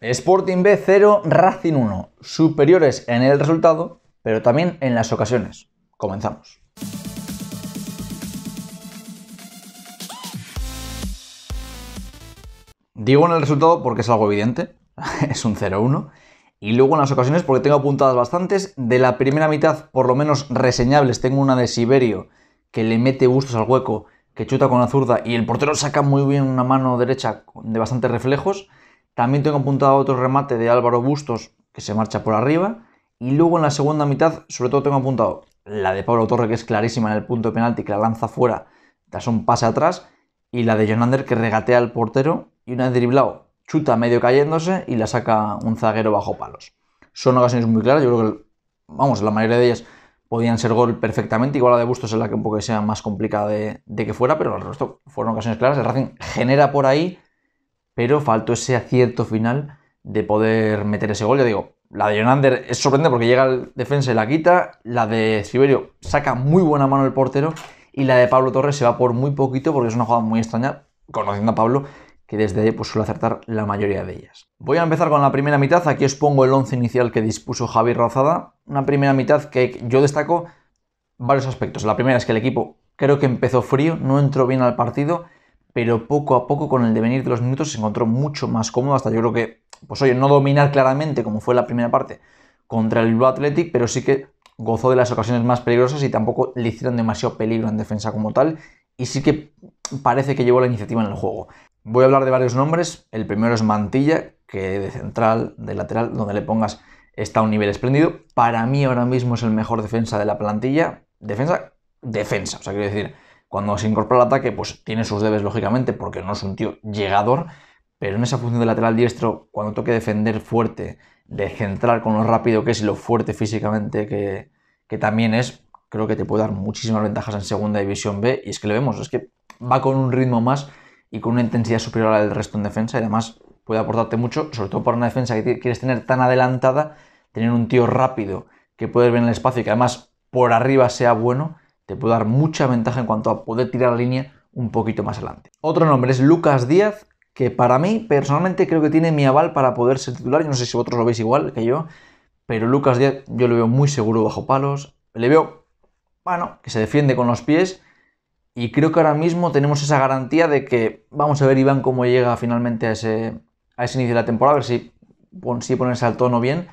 Sporting B 0, Racing 1. Superiores en el resultado, pero también en las ocasiones. Comenzamos. Digo en el resultado porque es algo evidente, es un 0-1. Y luego en las ocasiones porque tengo apuntadas bastantes. De la primera mitad, por lo menos reseñables, tengo una de Siberio que le mete gustos al hueco, que chuta con la zurda y el portero saca muy bien una mano derecha de bastantes reflejos. También tengo apuntado otro remate de Álvaro Bustos que se marcha por arriba. Y luego en la segunda mitad, sobre todo tengo apuntado la de Pablo Torre, que es clarísima en el punto de penalti, que la lanza fuera, tras un pase atrás. Y la de Jonander, que regatea al portero. Y una vez driblado, chuta medio cayéndose y la saca un zaguero bajo palos. Son ocasiones muy claras, yo creo que, vamos, la mayoría de ellas podían ser gol perfectamente. Igual la de Bustos es la que un poco sea más complicada de, que fuera, pero al resto fueron ocasiones claras. El Racing genera por ahí pero faltó ese acierto final de poder meter ese gol. Ya digo, la de Jonander es sorprendente porque llega el defensa y la quita, la de Siberio saca muy buena mano el portero y la de Pablo Torres se va por muy poquito porque es una jugada muy extraña, conociendo a Pablo, que desde ahí pues, suele acertar la mayoría de ellas. Voy a empezar con la primera mitad, aquí os pongo el 11 inicial que dispuso Javi Rozada, una primera mitad que yo destaco varios aspectos. La primera es que el equipo creo que empezó frío, no entró bien al partido pero poco a poco con el devenir de los minutos se encontró mucho más cómodo, hasta yo creo que, pues oye, no dominar claramente como fue la primera parte contra el Blue Athletic, pero sí que gozó de las ocasiones más peligrosas y tampoco le hicieron demasiado peligro en defensa como tal, y sí que parece que llevó la iniciativa en el juego. Voy a hablar de varios nombres, el primero es Mantilla, que de central, de lateral, donde le pongas está a un nivel espléndido. Para mí ahora mismo es el mejor defensa de la plantilla. Defensa, defensa, o sea, quiero decir, cuando se incorpora al ataque, pues tiene sus debes, lógicamente, porque no es un tío llegador, pero en esa función de lateral diestro, cuando toque defender fuerte, de centrar con lo rápido que es y lo fuerte físicamente que, también es, creo que te puede dar muchísimas ventajas en Segunda División B. Y es que lo vemos, es que va con un ritmo más y con una intensidad superior al resto en defensa y además puede aportarte mucho, sobre todo para una defensa que quieres tener tan adelantada, tener un tío rápido que puede ver en el espacio y que además por arriba sea bueno, te puede dar mucha ventaja en cuanto a poder tirar la línea un poquito más adelante. Otro nombre es Lucas Díaz, que para mí personalmente creo que tiene mi aval para poder ser titular. Yo no sé si vosotros lo veis igual que yo, pero Lucas Díaz yo lo veo muy seguro bajo palos. Le veo, bueno, que se defiende con los pies. Y creo que ahora mismo tenemos esa garantía de que vamos a ver Iván cómo llega finalmente a ese, a ese inicio de la temporada, a ver si si ponerse al tono bien.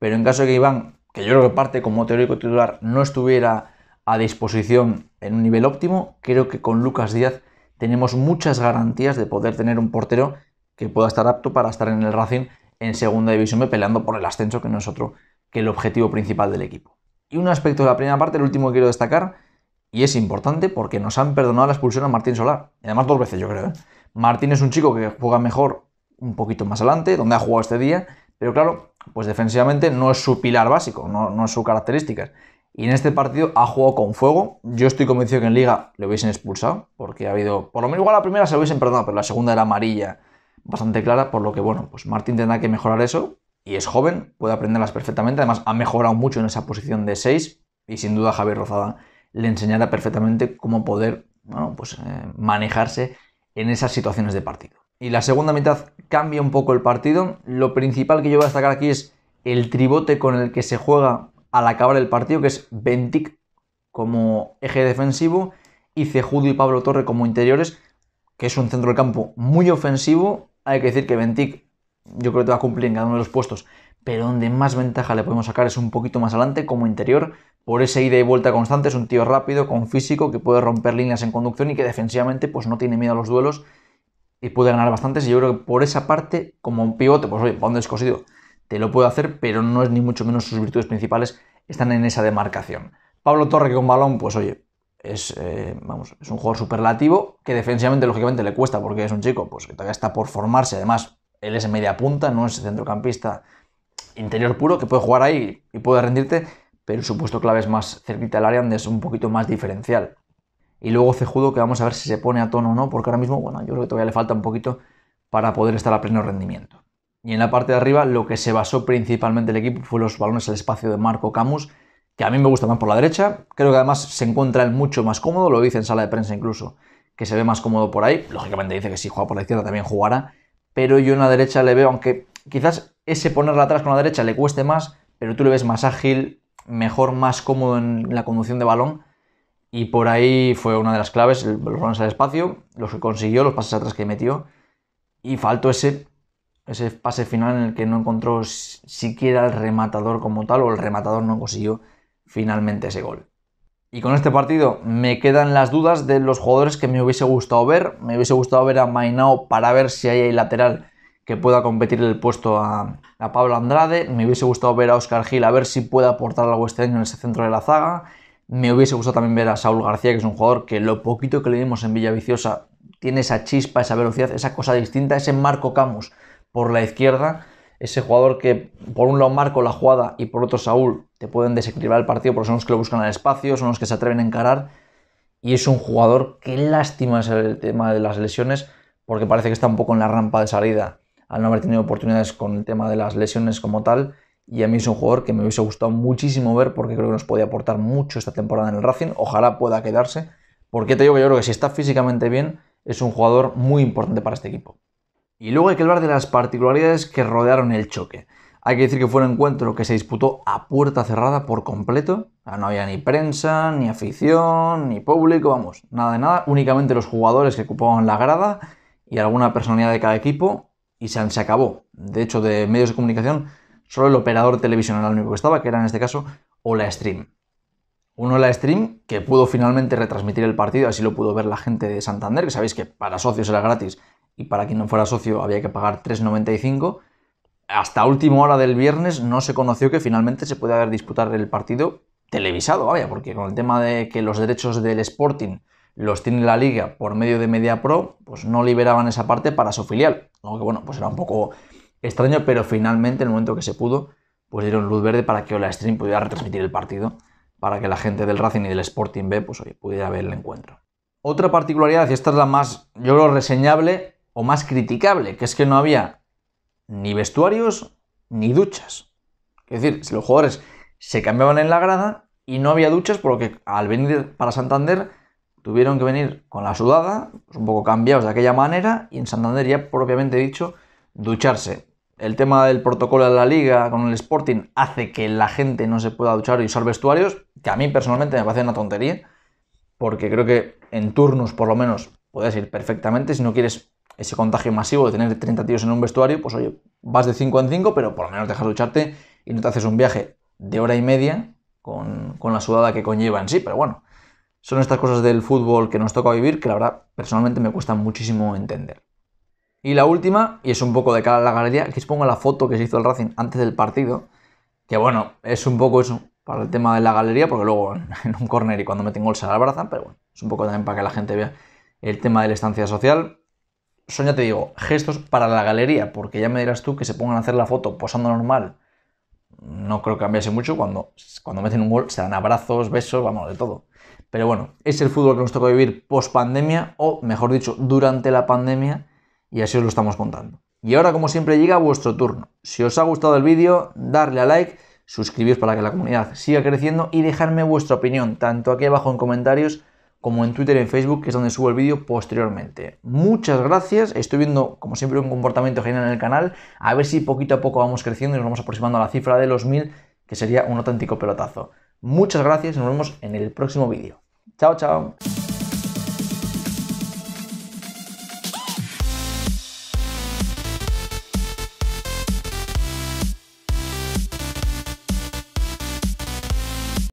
Pero en caso de que Iván, que yo creo que parte como teórico titular, no estuviera a disposición en un nivel óptimo, creo que con Lucas Díaz tenemos muchas garantías de poder tener un portero que pueda estar apto para estar en el Racing en segunda división peleando por el ascenso, que no es otro que el objetivo principal del equipo. Y un aspecto de la primera parte, el último que quiero destacar, y es importante porque nos han perdonado la expulsión a Martín Solar. Y además dos veces, yo creo. ¿eh? Martín es un chico que juega mejor un poquito más adelante, donde ha jugado este día, pero claro, pues defensivamente no es su pilar básico, no, no es su característica. Y en este partido ha jugado con fuego. Yo estoy convencido que en Liga le hubiesen expulsado, porque ha habido, por lo menos igual la primera se lo hubiesen perdonado, pero la segunda era amarilla, bastante clara, por lo que bueno, pues Martín tendrá que mejorar eso. Y es joven, puede aprenderlas perfectamente. Además, ha mejorado mucho en esa posición de 6 y sin duda Javier Rozada le enseñará perfectamente cómo poder bueno, pues, eh, manejarse en esas situaciones de partido. Y la segunda mitad cambia un poco el partido. Lo principal que yo voy a destacar aquí es el tribote con el que se juega al acabar el partido, que es Bentic como eje defensivo y Cejudo y Pablo Torre como interiores, que es un centro del campo muy ofensivo. Hay que decir que Bentic yo creo que te va a cumplir en cada uno de los puestos, pero donde más ventaja le podemos sacar es un poquito más adelante como interior, por ese ida y vuelta constante, es un tío rápido, con físico, que puede romper líneas en conducción y que defensivamente pues no tiene miedo a los duelos y puede ganar bastantes. Y yo creo que por esa parte, como un pivote, pues oye, para es cosido?, te lo puedo hacer, pero no es ni mucho menos sus virtudes principales, están en esa demarcación. Pablo Torre que con balón, pues oye, es, eh, vamos, es un jugador superlativo que defensivamente, lógicamente, le cuesta porque es un chico pues, que todavía está por formarse. Además, él es media punta, no es centrocampista interior puro, que puede jugar ahí y puede rendirte, pero su puesto clave es más cerquita del área, donde es un poquito más diferencial. Y luego Cejudo, que vamos a ver si se pone a tono o no, porque ahora mismo, bueno, yo creo que todavía le falta un poquito para poder estar a pleno rendimiento. Y en la parte de arriba lo que se basó principalmente el equipo fue los balones al espacio de Marco Camus, que a mí me gusta más por la derecha. Creo que además se encuentra él mucho más cómodo, lo dice en sala de prensa incluso, que se ve más cómodo por ahí. Lógicamente dice que si juega por la izquierda también jugará, pero yo en la derecha le veo, aunque quizás ese ponerla atrás con la derecha le cueste más, pero tú le ves más ágil, mejor, más cómodo en la conducción de balón. Y por ahí fue una de las claves, los balones al espacio, los que consiguió, los pases atrás que metió. Y faltó ese ese pase final en el que no encontró siquiera el rematador como tal o el rematador no consiguió finalmente ese gol. Y con este partido me quedan las dudas de los jugadores que me hubiese gustado ver. Me hubiese gustado ver a Mainao para ver si hay ahí lateral que pueda competir el puesto a, Pablo Andrade. Me hubiese gustado ver a Oscar Gil a ver si puede aportar algo este año en ese centro de la zaga. Me hubiese gustado también ver a Saúl García, que es un jugador que lo poquito que le vimos en Villaviciosa tiene esa chispa, esa velocidad, esa cosa distinta, ese Marco Camus por la izquierda, ese jugador que por un lado Marco la jugada y por otro Saúl te pueden desequilibrar el partido porque son los que lo buscan al espacio, son los que se atreven a encarar y es un jugador que lástima es el tema de las lesiones porque parece que está un poco en la rampa de salida al no haber tenido oportunidades con el tema de las lesiones como tal y a mí es un jugador que me hubiese gustado muchísimo ver porque creo que nos podía aportar mucho esta temporada en el Racing, ojalá pueda quedarse porque te digo que yo creo que si está físicamente bien es un jugador muy importante para este equipo. Y luego hay que hablar de las particularidades que rodearon el choque. Hay que decir que fue un encuentro que se disputó a puerta cerrada por completo. No había ni prensa, ni afición, ni público, vamos, nada de nada. Únicamente los jugadores que ocupaban la grada y alguna personalidad de cada equipo y se, acabó. De hecho, de medios de comunicación, solo el operador televisional era único que estaba, que era en este caso Ola Stream. Un Ola Stream que pudo finalmente retransmitir el partido, así lo pudo ver la gente de Santander, que sabéis que para socios era gratis y para quien no fuera socio había que pagar 3,95. Hasta última hora del viernes no se conoció que finalmente se haber disputar el partido televisado, vaya, porque con el tema de que los derechos del Sporting los tiene la liga por medio de Media Pro, pues no liberaban esa parte para su filial. que bueno, pues era un poco extraño, pero finalmente en el momento que se pudo, pues dieron luz verde para que Ola Stream pudiera retransmitir el partido, para que la gente del Racing y del Sporting B pues, pudiera ver el encuentro. Otra particularidad, y esta es la más, yo creo, reseñable, o más criticable, que es que no había ni vestuarios ni duchas. Es decir, los jugadores se cambiaban en la grada y no había duchas, por lo que al venir para Santander tuvieron que venir con la sudada, pues un poco cambiados de aquella manera, y en Santander ya propiamente dicho, ducharse. El tema del protocolo de la liga con el Sporting hace que la gente no se pueda duchar y usar vestuarios, que a mí personalmente me parece una tontería, porque creo que en turnos por lo menos puedes ir perfectamente si no quieres ese contagio masivo de tener 30 tíos en un vestuario, pues oye, vas de 5 en 5, pero por lo menos dejas ducharte y no te haces un viaje de hora y media con, la sudada que conlleva en sí, pero bueno, son estas cosas del fútbol que nos toca vivir que la verdad personalmente me cuesta muchísimo entender. Y la última, y es un poco de cara a la galería, aquí os pongo la foto que se hizo el Racing antes del partido, que bueno, es un poco eso para el tema de la galería, porque luego en un corner y cuando me tengo el salar abrazan, pero bueno, es un poco también para que la gente vea el tema de la estancia social son, ya te digo, gestos para la galería, porque ya me dirás tú que se pongan a hacer la foto posando normal. No creo que cambiase mucho. Cuando, cuando meten un gol, se dan abrazos, besos, vamos, de todo. Pero bueno, es el fútbol que nos toca vivir post pandemia, o mejor dicho, durante la pandemia, y así os lo estamos contando. Y ahora, como siempre, llega vuestro turno. Si os ha gustado el vídeo, darle a like, suscribiros para que la comunidad siga creciendo y dejarme vuestra opinión, tanto aquí abajo en comentarios como en Twitter y en Facebook, que es donde subo el vídeo posteriormente. Muchas gracias, estoy viendo como siempre un comportamiento genial en el canal, a ver si poquito a poco vamos creciendo y nos vamos aproximando a la cifra de los 1000, que sería un auténtico pelotazo. Muchas gracias y nos vemos en el próximo vídeo. Chao, chao.